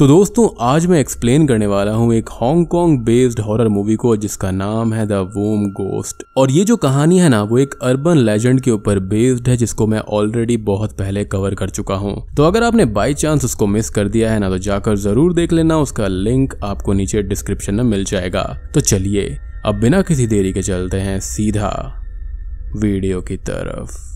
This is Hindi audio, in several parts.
तो दोस्तों आज मैं एक्सप्लेन करने वाला हूँ एक हांगकांग बेस्ड हॉरर मूवी को जिसका नाम है द वोम गोस्ट और ये जो कहानी है ना वो एक अर्बन लेजेंड के ऊपर बेस्ड है जिसको मैं ऑलरेडी बहुत पहले कवर कर चुका हूँ तो अगर आपने बाई चांस उसको मिस कर दिया है ना तो जाकर जरूर देख लेना उसका लिंक आपको नीचे डिस्क्रिप्शन में मिल जाएगा तो चलिए अब बिना किसी देरी के चलते हैं सीधा वीडियो की तरफ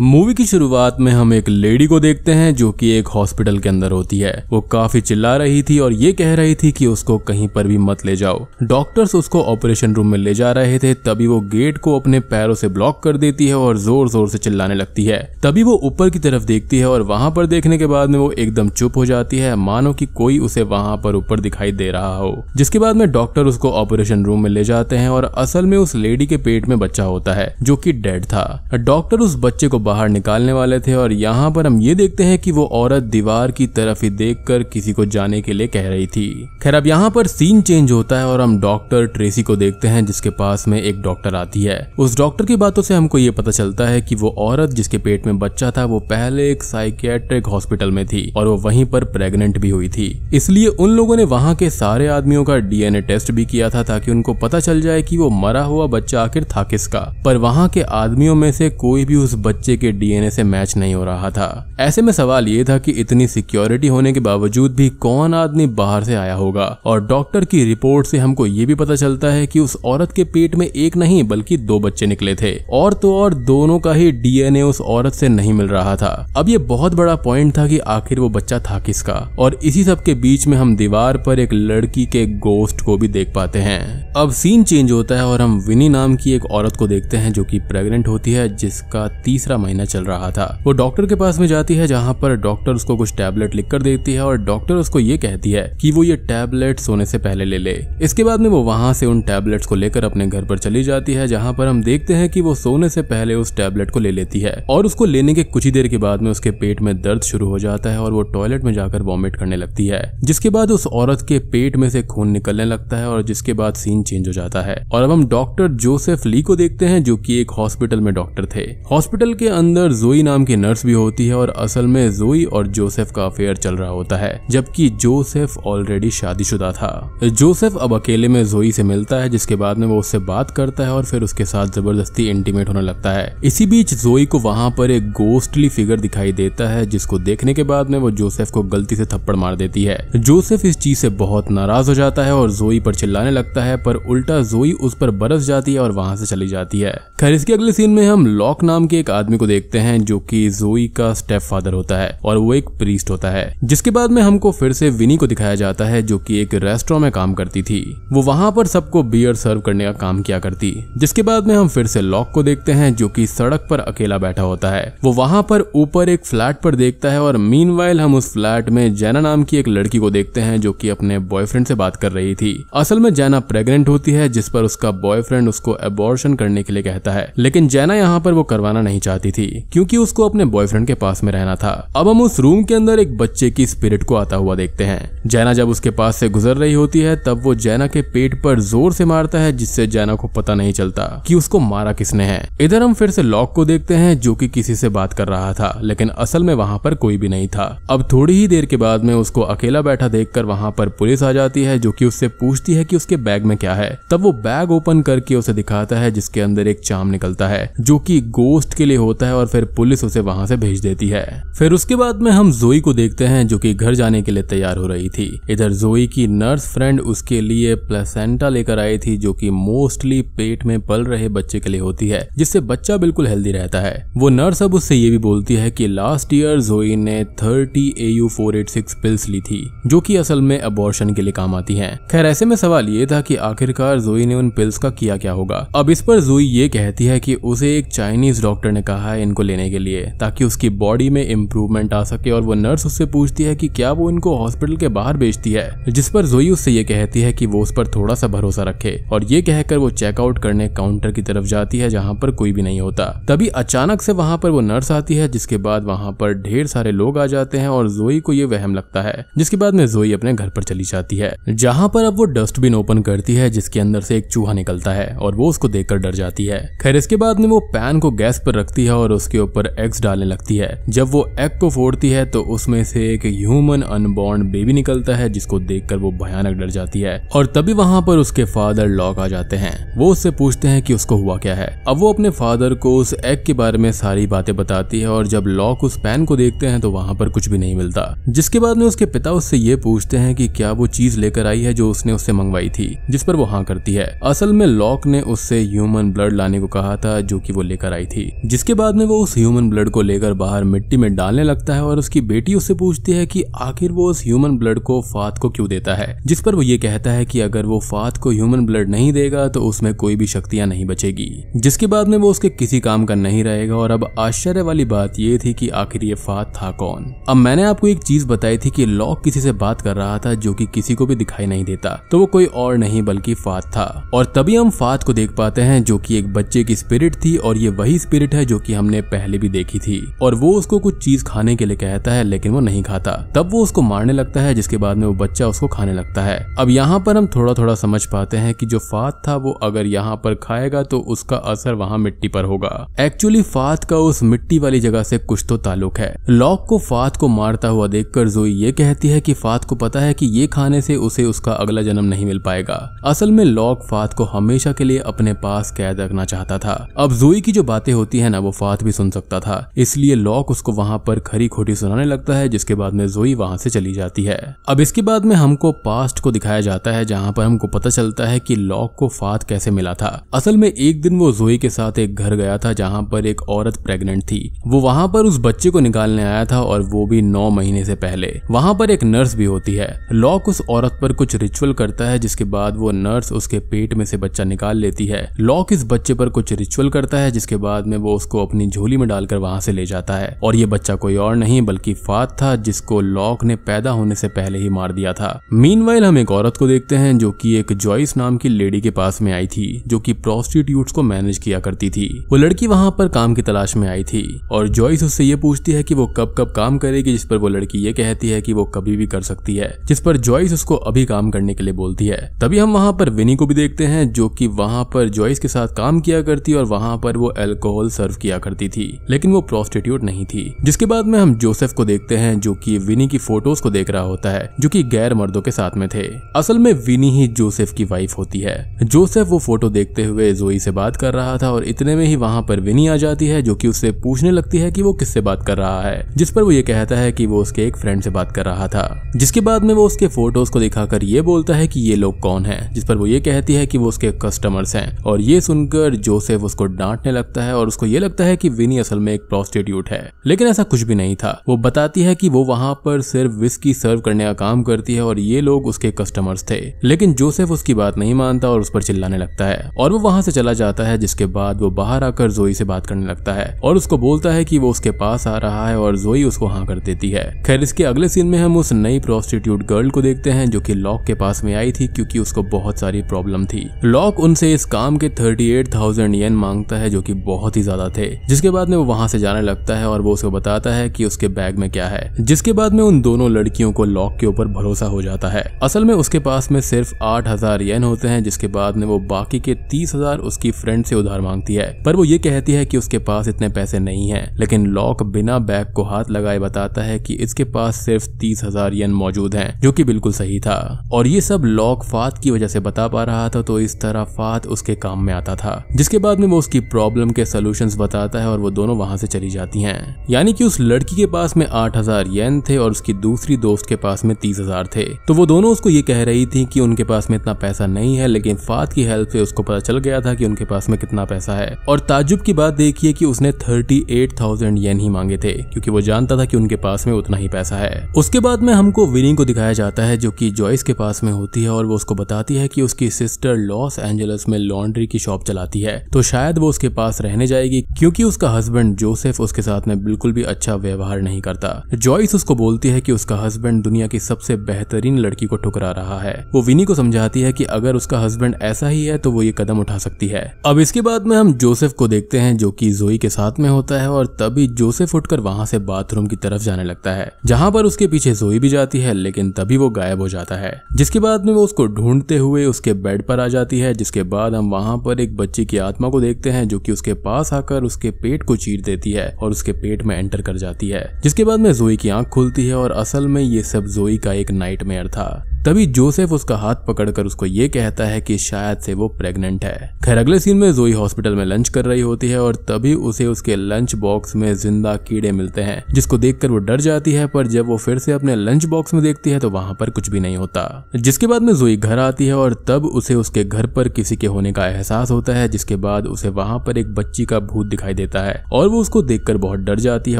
मूवी की शुरुआत में हम एक लेडी को देखते हैं जो कि एक हॉस्पिटल के अंदर होती है वो काफी चिल्ला रही थी और ये कह रही थी कि उसको कहीं पर भी मत ले जाओ डॉक्टर्स उसको ऑपरेशन रूम में ले जा रहे थे तभी वो गेट को अपने पैरों से ब्लॉक कर देती है और जोर जोर से चिल्लाने लगती है तभी वो ऊपर की तरफ देखती है और वहां पर देखने के बाद में वो एकदम चुप हो जाती है मानो की कोई उसे वहां पर ऊपर दिखाई दे रहा हो जिसके बाद में डॉक्टर उसको ऑपरेशन रूम में ले जाते हैं और असल में उस लेडी के पेट में बच्चा होता है जो की डेड था डॉक्टर उस बच्चे को बाहर निकालने वाले थे और यहाँ पर हम ये देखते हैं कि वो औरत दीवार की तरफ ही कर किसी को जाने के लिए कह रही थी खैर अब यहाँ पर सीन चेंज होता है और हम डॉक्टर ट्रेसी को देखते हैं जिसके पास में एक डॉक्टर आती है उस डॉक्टर की बातों से हमको ये पता चलता है कि वो औरत जिसके पेट में बच्चा था वो पहले एक साइकियाट्रिक हॉस्पिटल में थी और वो वहीं पर प्रेग्नेंट भी हुई थी इसलिए उन लोगों ने वहाँ के सारे आदमियों का डीएनए टेस्ट भी किया था ताकि उनको पता चल जाए कि वो मरा हुआ बच्चा आखिर था किसका पर वहाँ के आदमियों में से कोई भी उस बच्चे बच्चे के डीएनए से मैच नहीं हो रहा था ऐसे में सवाल ये था कि इतनी सिक्योरिटी होने के बावजूद भी कौन आदमी बाहर से आया होगा और डॉक्टर की रिपोर्ट से हमको ये भी पता चलता है कि उस औरत के पेट में एक नहीं बल्कि दो बच्चे निकले थे और तो और दोनों का ही डीएनए उस औरत से नहीं मिल रहा था अब ये बहुत बड़ा पॉइंट था कि आखिर वो बच्चा था किसका और इसी सब के बीच में हम दीवार पर एक लड़की के गोस्ट को भी देख पाते हैं अब सीन चेंज होता है और हम विनी नाम की एक औरत को देखते हैं जो कि प्रेग्नेंट होती है जिसका तीसरा महीना चल रहा था वो डॉक्टर के पास में जाती है जहाँ पर डॉक्टर उसको कुछ टैबलेट लिख कर देती है और डॉक्टर उसको ये कहती है की वो ये टैबलेट सोने से पहले ले ले इसके बाद में वो वहाँ से उन टैबलेट को लेकर अपने घर पर चली जाती है जहाँ पर हम देखते हैं की वो सोने से पहले उस टैबलेट को ले लेती है और उसको लेने के कुछ ही देर के बाद में उसके पेट में दर्द शुरू हो जाता है और वो टॉयलेट में जाकर वॉमिट करने लगती है जिसके बाद उस औरत के पेट में से खून निकलने लगता है और जिसके बाद सीन चेंज हो जाता है और अब हम डॉक्टर जोसेफ ली को देखते हैं जो की एक हॉस्पिटल में डॉक्टर थे हॉस्पिटल के अंदर जोई नाम की नर्स भी होती है और असल में जोई और जोसेफ का अफेयर चल रहा होता है जबकि जोसेफ ऑलरेडी शादीशुदा था जोसेफ अब अकेले में जोई से मिलता है जिसके बाद में वो उससे बात करता है और फिर उसके साथ जबरदस्ती इंटीमेट होने लगता है इसी बीच जोई को वहां पर एक गोस्टली फिगर दिखाई देता है जिसको देखने के बाद में वो जोसेफ को गलती से थप्पड़ मार देती है जोसेफ इस चीज से बहुत नाराज हो जाता है और जोई पर चिल्लाने लगता है पर उल्टा जोई उस पर बरस जाती है और वहां से चली जाती है खैर इसके अगले सीन में हम लॉक नाम के एक आदमी को को देखते हैं जो कि जोई का स्टेप फादर होता है और वो एक प्रीस्ट होता है जिसके बाद में हमको फिर से विनी को दिखाया जाता है जो कि एक रेस्टोर में काम करती थी वो वहां पर सबको बियर सर्व करने का काम किया करती जिसके बाद में हम फिर से लॉक को देखते हैं जो की सड़क पर अकेला बैठा होता है वो वहां पर ऊपर एक फ्लैट पर देखता है और मीन हम उस फ्लैट में जैना नाम की एक लड़की को देखते हैं जो की अपने बॉयफ्रेंड से बात कर रही थी असल में जैना प्रेग्नेंट होती है जिस पर उसका बॉयफ्रेंड उसको एबॉर्शन करने के लिए कहता है लेकिन जैना यहाँ पर वो करवाना नहीं चाहती थी क्योंकि उसको अपने बॉयफ्रेंड के पास में रहना था अब हम उस रूम के अंदर एक बच्चे की स्पिरिट को आता हुआ देखते हैं जैना जब उसके पास से गुजर रही होती है तब वो जैना के पेट पर जोर से मारता है जिससे जैना को पता नहीं चलता कि उसको मारा किसने है इधर हम फिर से लॉक को देखते हैं जो कि किसी से बात कर रहा था लेकिन असल में वहाँ पर कोई भी नहीं था अब थोड़ी ही देर के बाद में उसको अकेला बैठा देखकर वहाँ पर पुलिस आ जाती है जो कि उससे पूछती है कि उसके बैग में क्या है तब वो बैग ओपन करके उसे दिखाता है जिसके अंदर एक चाम निकलता है जो कि गोस्ट के लिए हो होता है और फिर पुलिस उसे वहां से भेज देती है फिर उसके बाद में हम जोई को देखते हैं जो कि घर जाने के लिए तैयार हो रही थी इधर जोई की नर्स फ्रेंड उसके लिए प्लेसेंटा लेकर आई थी जो कि मोस्टली पेट में पल रहे बच्चे के लिए होती है जिससे बच्चा बिल्कुल हेल्दी रहता है वो नर्स अब उससे ये भी बोलती है कि लास्ट ईयर जोई ने 30 एट सिक्स पिल्स ली थी जो कि असल में अबॉर्शन के लिए काम आती हैं। खैर ऐसे में सवाल ये था कि आखिरकार जोई ने उन पिल्स का किया क्या होगा अब इस पर जोई ये कहती है कि उसे एक चाइनीज डॉक्टर ने कहा रहा है इनको लेने के लिए ताकि उसकी बॉडी में इम्प्रूवमेंट आ सके और वो नर्स उससे पूछती है कि क्या वो इनको हॉस्पिटल के बाहर बेचती है जिस पर जोई उससे ये कहती है कि वो उस पर थोड़ा सा भरोसा रखे और ये कहकर वो चेकआउट करने काउंटर की तरफ जाती है जहाँ पर कोई भी नहीं होता तभी अचानक से वहाँ पर वो नर्स आती है जिसके बाद वहाँ पर ढेर सारे लोग आ जाते हैं और जोई को ये वहम लगता है जिसके बाद में जोई अपने घर पर चली जाती है जहाँ पर अब वो डस्टबिन ओपन करती है जिसके अंदर से एक चूहा निकलता है और वो उसको देख डर जाती है खैर इसके बाद में वो पैन को गैस पर रखती है है और उसके ऊपर एग्स डालने लगती है जब वो एग को फोड़ती है तो उसमें से एक ह्यूमन अनबॉर्न बेबी निकलता है जिसको देखकर वो भयानक डर जाती है और तभी वहाँ पर उसके फादर लॉक आ जाते हैं वो उससे पूछते हैं की उसको हुआ क्या है अब वो अपने फादर को उस एग के बारे में सारी बातें बताती है और जब लॉक उस पैन को देखते हैं तो वहाँ पर कुछ भी नहीं मिलता जिसके बाद में उसके पिता उससे ये पूछते हैं कि क्या वो चीज लेकर आई है जो उसने उससे मंगवाई थी जिस पर वो हाँ करती है असल में लॉक ने उससे ह्यूमन ब्लड लाने को कहा था जो की वो लेकर आई थी जिसके बाद बाद में वो उस ह्यूमन ब्लड को लेकर बाहर मिट्टी में डालने लगता है और उसकी बेटी उससे पूछती है कि आखिर वो उस ह्यूमन ब्लड को फात को क्यों देता है जिस पर वो ये कहता है कि अगर वो फात को ह्यूमन ब्लड नहीं देगा तो उसमें कोई भी शक्तियां नहीं बचेगी जिसके बाद में वो उसके किसी काम का नहीं रहेगा और अब आश्चर्य वाली बात ये थी कि आखिर ये फात था कौन अब मैंने आपको एक चीज बताई थी कि लॉक किसी से बात कर रहा था जो कि किसी को भी दिखाई नहीं देता तो वो कोई और नहीं बल्कि फात था और तभी हम फात को देख पाते हैं जो कि एक बच्चे की स्पिरिट थी और ये वही स्पिरिट है जो कि की हमने पहले भी देखी थी और वो उसको कुछ चीज खाने के लिए कहता है लेकिन वो नहीं खाता तब वो उसको मारने लगता है जिसके बाद में वो बच्चा उसको खाने लगता है अब यहाँ पर हम थोड़ा थोड़ा समझ पाते हैं कि जो फात था वो अगर यहाँ पर खाएगा तो उसका असर वहाँ मिट्टी पर होगा एक्चुअली फात का उस मिट्टी वाली जगह से कुछ तो ताल्लुक है लॉक को फात को मारता हुआ देखकर जोई ये कहती है कि फात को पता है कि ये खाने से उसे उसका अगला जन्म नहीं मिल पाएगा असल में लॉक फात को हमेशा के लिए अपने पास कैद रखना चाहता था अब जोई की जो बातें होती है ना वो बात भी सुन सकता था इसलिए लॉक उसको वहां पर खरी खोटी सुनाने लगता है जिसके बाद में जोई वहां से चली जाती है अब इसके बाद में हमको पास्ट को दिखाया जाता है जहां पर हमको पता चलता है कि लॉक को फात कैसे मिला था असल में एक दिन वो जोई के साथ एक घर गया था जहां पर एक औरत प्रेग्नेंट थी वो वहां पर उस बच्चे को निकालने आया था और वो भी नौ महीने से पहले वहां पर एक नर्स भी होती है लॉक उस औरत पर कुछ रिचुअल करता है जिसके बाद वो नर्स उसके पेट में से बच्चा निकाल लेती है लॉक इस बच्चे पर कुछ रिचुअल करता है जिसके बाद में वो उसको अपनी झोली में डालकर वहां से ले जाता है और ये बच्चा कोई और नहीं बल्कि फात था जिसको लॉक ने पैदा होने से पहले ही मार दिया था मीन हम एक औरत को देखते हैं जो की एक जॉइस नाम की लेडी के पास में आई थी जो की प्रोस्टिट्यूट को मैनेज किया करती थी वो लड़की वहां पर काम की तलाश में आई थी और जॉइस उससे ये पूछती है की वो कब कब काम करेगी जिस पर वो लड़की ये कहती है की वो कभी भी कर सकती है जिस पर जॉइस उसको अभी काम करने के लिए बोलती है तभी हम वहां पर विनी को भी देखते हैं जो कि वहां पर जॉइस के साथ काम किया करती और वहां पर वो एल्कोहल सर्व किया करती थी लेकिन वो प्रोस्टिट्यूट नहीं थी जिसके बाद में हम जोसेफ को देखते हैं जो की विनी की फोटोज को देख रहा होता है जो की गैर मर्दों के साथ में थे असल में विनी ही जोसेफ की वाइफ होती है जोसेफ वो फोटो देखते हुए जोई से बात कर रहा था और इतने में ही वहां पर विनी आ जाती है जो की उससे पूछने लगती है की वो किससे बात कर रहा है जिस पर वो ये कहता है की वो उसके एक फ्रेंड से बात कर रहा था जिसके बाद में वो उसके फोटोज को दिखाकर ये बोलता है की ये लोग कौन है जिस पर वो ये कहती है की वो उसके कस्टमर्स है और ये सुनकर जोसेफ उसको डांटने लगता है और उसको ये लगता है बताता है कि विनी असल में एक प्रोस्टिट्यूट है लेकिन ऐसा कुछ भी नहीं था वो बताती है कि वो वहाँ पर सिर्फ विस्की सर्व करने का काम करती है और ये लोग उसके कस्टमर्स थे लेकिन जोसेफ उसकी बात नहीं मानता और उस पर चिल्लाने लगता है और वो वहाँ से चला जाता है जिसके बाद वो बाहर आकर जोई से बात करने लगता है और उसको बोलता है कि वो उसके पास आ रहा है और जोई उसको हाँ कर देती है खैर इसके अगले सीन में हम उस नई प्रोस्टिट्यूट गर्ल को देखते हैं जो की लॉक के पास में आई थी क्यूँकी उसको बहुत सारी प्रॉब्लम थी लॉक उनसे इस काम के थर्टी एट थाउजेंड मांगता है जो कि बहुत ही ज्यादा थे जिसके बाद में वो वहां से जाने लगता है और वो उसको बताता है कि उसके बैग में क्या है जिसके बाद में उन दोनों लड़कियों को लॉक के ऊपर भरोसा हो जाता है असल में उसके पास में सिर्फ आठ हजार येन होते हैं जिसके बाद में वो बाकी के तीस हजार उसकी फ्रेंड से उधार मांगती है पर वो ये कहती है कि उसके पास इतने पैसे नहीं है लेकिन लॉक बिना बैग को हाथ लगाए बताता है कि इसके पास सिर्फ तीस हजार येन मौजूद हैं जो कि बिल्कुल सही था और ये सब लॉक फात की वजह से बता पा रहा था तो इस तरह फात उसके काम में आता था जिसके बाद में वो उसकी प्रॉब्लम के सोल्यूशन बता आता है और वो दोनों वहां से चली जाती हैं यानी कि उस लड़की के पास में आठ हजार येन थे और उसकी दूसरी दोस्त के पास में तीस हजार थे तो वो दोनों उसको ये कह रही थी कि उनके पास में इतना पैसा नहीं है लेकिन फात की हेल्प से उसको पता चल गया था कि उनके पास में कितना पैसा है और ताजुब की बात देखिए कि उसने थर्टी एट थाउजेंड येन ही मांगे थे क्योंकि वो जानता था कि उनके पास में उतना ही पैसा है उसके बाद में हमको विनी को दिखाया जाता है जो कि जॉयस के पास में होती है और वो उसको बताती है कि उसकी सिस्टर लॉस एंजल्स में लॉन्ड्री की शॉप चलाती है तो शायद वो उसके पास रहने जाएगी क्योंकि क्योंकि उसका हस्बैंड जोसेफ उसके साथ में बिल्कुल भी अच्छा व्यवहार नहीं करता जॉइस उसको बोलती है कि उसका हस्बैंड दुनिया की सबसे बेहतरीन लड़की को ठुकरा रहा है वो विनी को समझाती है कि अगर उसका हस्बैंड ऐसा ही है तो वो ये कदम उठा सकती है अब इसके बाद में हम जोसेफ को देखते हैं जो की जोई के साथ में होता है और तभी जोसेफ उठकर वहां से बाथरूम की तरफ जाने लगता है जहां पर उसके पीछे जोई भी जाती है लेकिन तभी वो गायब हो जाता है जिसके बाद में वो उसको ढूंढते हुए उसके बेड पर आ जाती है जिसके बाद हम वहां पर एक बच्ची की आत्मा को देखते हैं जो कि उसके पास आकर उसके उसके पेट को चीर देती है और उसके पेट में एंटर कर जाती है जिसके बाद में जोई की आंख खुलती है और असल में ये सब जोई का एक नाइट था तभी जोसेफ उसका हाथ पकड़कर उसको ये कहता है कि शायद से वो प्रेग्नेंट है खैर अगले सीन में जोई हॉस्पिटल में लंच कर रही होती है और तभी उसे उसके लंच बॉक्स में जिंदा कीड़े मिलते हैं जिसको देखकर वो डर जाती है पर जब वो फिर से अपने लंच बॉक्स में देखती है तो वहां पर कुछ भी नहीं होता जिसके बाद में जोई घर आती है और तब उसे उसके घर पर किसी के होने का एहसास होता है जिसके बाद उसे वहां पर एक बच्ची का भूत दिखाई देता है और वो उसको देख बहुत डर जाती है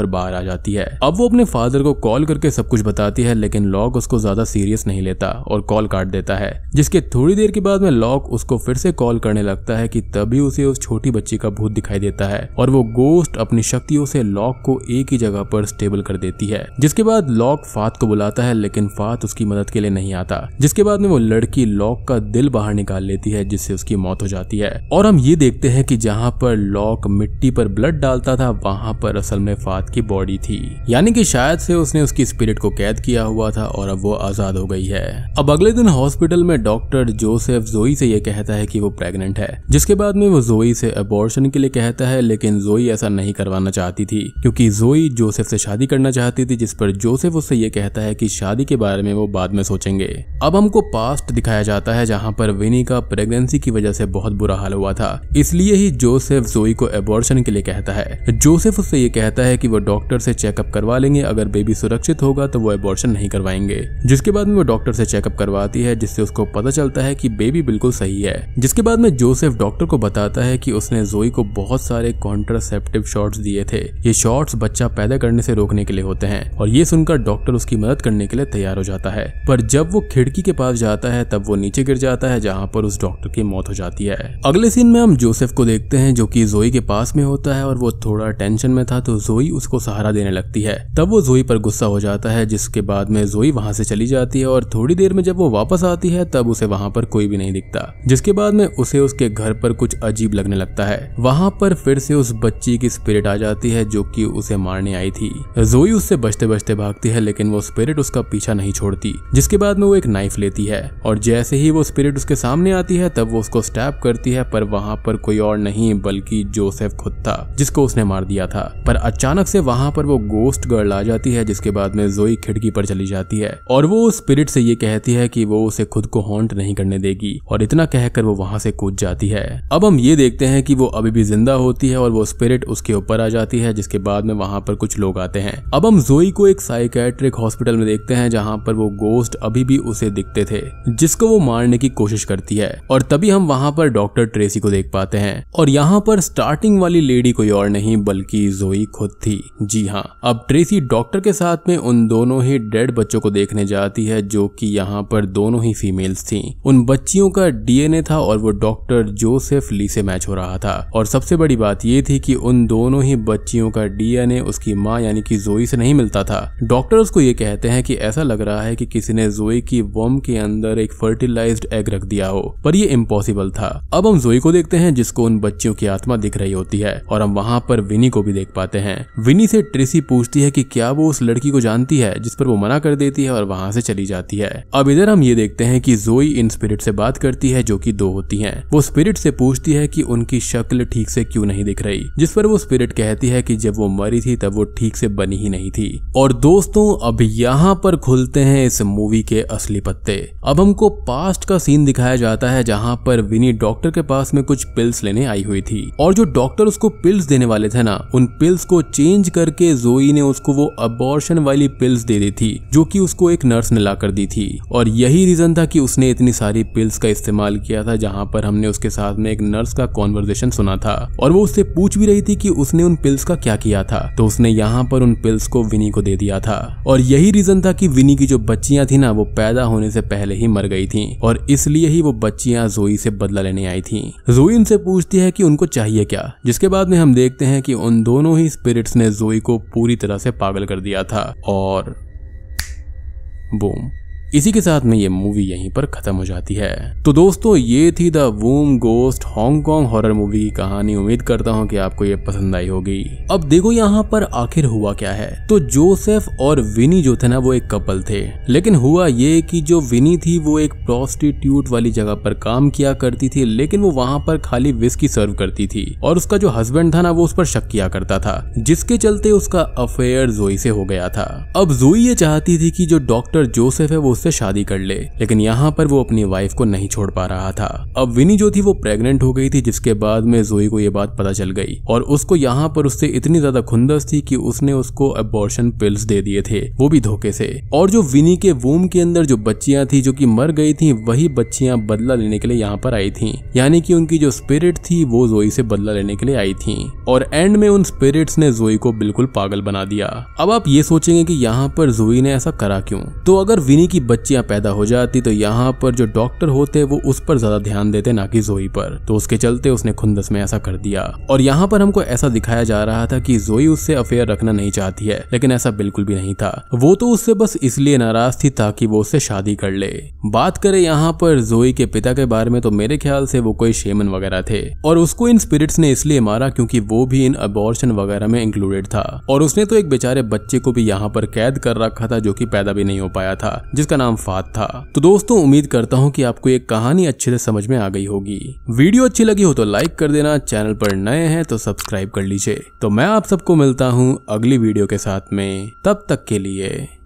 और बाहर आ जाती है अब वो अपने फादर को कॉल करके सब कुछ बताती है लेकिन लॉक उसको ज्यादा सीरियस नहीं लेता था और कॉल काट देता है जिसके थोड़ी देर के बाद में लॉक उसको फिर से कॉल करने लगता है कि तभी उसे उस छोटी बच्ची का भूत दिखाई देता है और वो गोस्ट अपनी शक्तियों से लॉक को एक ही जगह पर स्टेबल कर देती है जिसके बाद लॉक फात को बुलाता है लेकिन फात उसकी मदद के लिए नहीं आता जिसके बाद में वो लड़की लॉक का दिल बाहर निकाल लेती है जिससे उसकी मौत हो जाती है और हम ये देखते हैं कि जहाँ पर लॉक मिट्टी पर ब्लड डालता था वहां पर असल में फात की बॉडी थी यानी कि शायद से उसने उसकी स्पिरिट को कैद किया हुआ था और अब वो आजाद हो गई है अब अगले दिन हॉस्पिटल में डॉक्टर जोसेफ जोई से यह कहता है कि वो प्रेग्नेंट है जिसके बाद में वो जोई से अबॉर्शन के लिए कहता है लेकिन जोई ऐसा नहीं करवाना चाहती थी क्योंकि जोई जोसेफ से शादी करना चाहती थी जिस पर जोसेफ उससे ये कहता है कि शादी के बारे में वो बाद में सोचेंगे अब हमको पास्ट दिखाया जाता है जहाँ पर विनी का प्रेगनेंसी की वजह से बहुत बुरा हाल हुआ था इसलिए ही जोसेफ जोई को एबॉर्शन के लिए कहता है जोसेफ उससे ये कहता है कि वो डॉक्टर से चेकअप करवा लेंगे अगर बेबी सुरक्षित होगा तो वो एबॉर्शन नहीं करवाएंगे जिसके बाद में वो डॉक्टर से चेकअप करवाती है जिससे उसको पता चलता है कि बेबी बिल्कुल सही है जिसके बाद में जोसेफ डॉक्टर को बताता है कि उसने जोई को बहुत सारे कॉन्ट्रासेप्टिव शॉर्ट दिए थे ये शॉर्ट्स बच्चा पैदा करने से रोकने के लिए होते हैं और ये सुनकर डॉक्टर उसकी मदद करने के लिए तैयार हो जाता है पर जब वो खिड़की के पास जाता है तब वो नीचे गिर जाता है जहाँ पर उस डॉक्टर की मौत हो जाती है अगले सीन में हम जोसेफ को देखते हैं जो की जोई के पास में होता है और वो थोड़ा टेंशन में था तो जोई उसको सहारा देने लगती है तब वो जोई पर गुस्सा हो जाता है जिसके बाद में जोई वहां से चली जाती है और थोड़ी देर में जब वो वापस आती है तब उसे वहाँ पर कोई भी नहीं दिखता जिसके बाद में उसे उसके घर पर कुछ अजीब लगने लगता है वहाँ पर फिर से उस बच्ची की स्पिरिट आ जाती है जो की उसे मारने आई थी जोई उससे बचते बचते भागती है लेकिन वो स्पिरिट उसका पीछा नहीं छोड़ती जिसके बाद में वो एक नाइफ लेती है और जैसे ही वो स्पिरिट उसके सामने आती है तब वो उसको स्टैप करती है पर वहाँ पर कोई और नहीं बल्कि जोसेफ खुद था जिसको उसने मार दिया था पर अचानक से वहाँ पर वो गोस्ट गर्ल आ जाती है जिसके बाद में जोई खिड़की पर चली जाती है और वो उस स्पिरिट से ये कह कहती है कि वो उसे खुद को हॉन्ट नहीं करने देगी और इतना कहकर वो वहां से कूद जाती है अब हम ये देखते हैं कि वो अभी भी जिंदा होती है और वो स्पिरिट उसके ऊपर आ जाती है जिसके बाद में वहां पर कुछ लोग आते हैं अब हम जोई को एक साइकेट्रिक हॉस्पिटल में देखते हैं जहाँ पर वो गोस्ट अभी भी उसे दिखते थे जिसको वो मारने की कोशिश करती है और तभी हम वहाँ पर डॉक्टर ट्रेसी को देख पाते हैं और यहाँ पर स्टार्टिंग वाली लेडी कोई और नहीं बल्कि जोई खुद थी जी हाँ अब ट्रेसी डॉक्टर के साथ में उन दोनों ही डेड बच्चों को देखने जाती है जो कि यहाँ पर दोनों ही फीमेल्स थी उन बच्चियों का डीएनए था और वो डॉक्टर जोसेफ ली से मैच हो रहा था और सबसे बड़ी बात ये थी कि उन दोनों ही बच्चियों का डीएनए उसकी माँ यानी कि जोई से नहीं मिलता था डॉक्टर उसको ये कहते हैं कि ऐसा लग रहा है कि किसी ने जोई की वम के अंदर एक फर्टिलाइज्ड एग रख दिया हो पर ये इम्पॉसिबल था अब हम जोई को देखते हैं जिसको उन बच्चियों की आत्मा दिख रही होती है और हम वहाँ पर विनी को भी देख पाते हैं विनी से ट्रेसी पूछती है कि क्या वो उस लड़की को जानती है जिस पर वो मना कर देती है और वहाँ से चली जाती है है अब इधर हम ये देखते हैं कि जोई इन स्पिरिट से बात करती है जो कि दो होती हैं वो स्पिरिट से पूछती है कि उनकी शक्ल ठीक से क्यों नहीं दिख रही जिस पर वो स्पिरिट कहती है कि जब वो मरी थी तब वो ठीक से बनी ही नहीं थी और दोस्तों अब यहाँ पर खुलते हैं इस मूवी के असली पत्ते अब हमको पास्ट का सीन दिखाया जाता है जहाँ पर विनी डॉक्टर के पास में कुछ पिल्स लेने आई हुई थी और जो डॉक्टर उसको पिल्स देने वाले थे ना उन पिल्स को चेंज करके जोई ने उसको वो अबॉर्शन वाली पिल्स दे दी थी जो कि उसको एक नर्स ने ला कर दी थी थी और यही रीजन था कि उसने इतनी सारी पिल्स का इस्तेमाल किया था जहां पर हमने उसके साथ में एक नर्स का कॉन्वर्जेशन सुना था और वो उससे पूछ भी रही थी कि उसने उन पिल्स का क्या किया था तो उसने यहाँ पर उन पिल्स को विनी को दे दिया था और यही रीजन था कि विनी की जो बच्चियां थी ना वो पैदा होने से पहले ही मर गई थी और इसलिए ही वो बच्चियां जोई से बदला लेने आई थी जोई उनसे पूछती है कि उनको चाहिए क्या जिसके बाद में हम देखते हैं कि उन दोनों ही स्पिरिट्स ने जोई को पूरी तरह से पागल कर दिया था और बूम इसी के साथ में ये मूवी यहीं पर खत्म हो जाती है तो दोस्तों ये थी the womb ghost Hong Kong horror movie की कहानी उम्मीद करता हूँ कि आपको ये पसंद आई होगी अब देखो यहाँ पर आखिर हुआ क्या है तो जोसेफ और विनी जो थे ना वो एक कपल थे लेकिन हुआ ये कि जो विनी थी वो एक प्रोस्टिट्यूट वाली जगह पर काम किया करती थी लेकिन वो वहाँ पर खाली विस्की सर्व करती थी और उसका जो हस्बैंड था ना वो उस पर शक किया करता था जिसके चलते उसका अफेयर जोई से हो गया था अब जोई ये चाहती थी कि जो डॉक्टर जोसेफ है वो उससे शादी कर ले लेकिन यहाँ पर वो अपनी वाइफ को नहीं छोड़ पा रहा था अब विनी जो थी वो प्रेग्नेंट हो गई थी जिसके बाद में जोई को ये बात पता चल गई और उसको यहाँ पर उससे इतनी ज्यादा खुंदस थी कि उसने उसको अबॉर्शन पिल्स दे दिए थे वो भी धोखे से और जो विनी के वूम के अंदर जो बच्चियां थी जो की मर गई थी वही बच्चियां बदला लेने के लिए यहाँ पर आई थी यानी कि उनकी जो स्पिरिट थी वो जोई से बदला लेने के लिए आई थी और एंड में उन स्पिरिट्स ने जोई को बिल्कुल पागल बना दिया अब आप ये सोचेंगे कि यहाँ पर जोई ने ऐसा करा क्यों तो अगर विनी की बच्चियां पैदा हो जाती तो यहाँ पर जो डॉक्टर होते वो उस पर ज्यादा ध्यान देते ना कि जोई पर तो उसके चलते उसने खुंदस में ऐसा कर दिया और यहाँ पर हमको ऐसा दिखाया जा रहा था कि जोई उससे अफेयर रखना नहीं चाहती है लेकिन ऐसा बिल्कुल भी नहीं था वो तो उससे बस इसलिए नाराज थी ताकि वो उससे शादी कर ले बात करे यहाँ पर जोई के पिता के बारे में तो मेरे ख्याल से वो कोई शेमन वगैरह थे और उसको इन स्पिरिट्स ने इसलिए मारा क्योंकि वो भी इन अबॉर्शन वगैरह में इंक्लूडेड था और उसने तो एक बेचारे बच्चे को भी यहाँ पर कैद कर रखा था जो की पैदा भी नहीं हो पाया था जिसका नाम फात था तो दोस्तों उम्मीद करता हूँ कि आपको ये कहानी अच्छे से समझ में आ गई होगी वीडियो अच्छी लगी हो तो लाइक कर देना चैनल पर नए हैं तो सब्सक्राइब कर लीजिए तो मैं आप सबको मिलता हूँ अगली वीडियो के साथ में तब तक के लिए